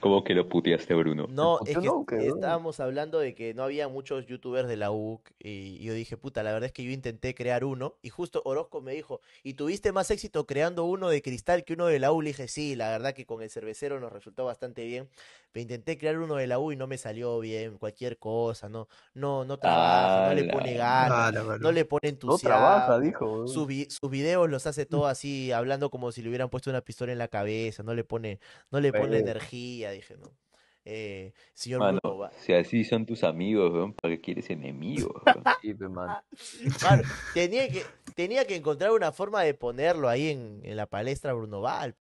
¿Cómo que lo puteaste, Bruno? No, estábamos hablando de que no había muchos youtubers de la UC y yo dije, puta, la verdad es que yo intenté crear uno y justo Orozco me dijo, ¿y tuviste más éxito creando uno de cristal que uno de la U? Le dije, sí, la verdad que con el cervecero nos resultó bastante bien, me intenté crear uno de la U y no me salió bien, cualquier cosa, no, no, no trabaja, no le pone ganas, no le pone entusiasmo. No trabaja, dijo. Sus, sus, videos los hace todo así, hablando como si le hubieran puesto una pistola en la cabeza, no le pone, no le pone energía dije, ¿no? Eh, señor Si así son tus amigos, ¿para qué quieres enemigos? tenía, que, tenía que encontrar una forma de ponerlo ahí en, la palestra Bruno Val,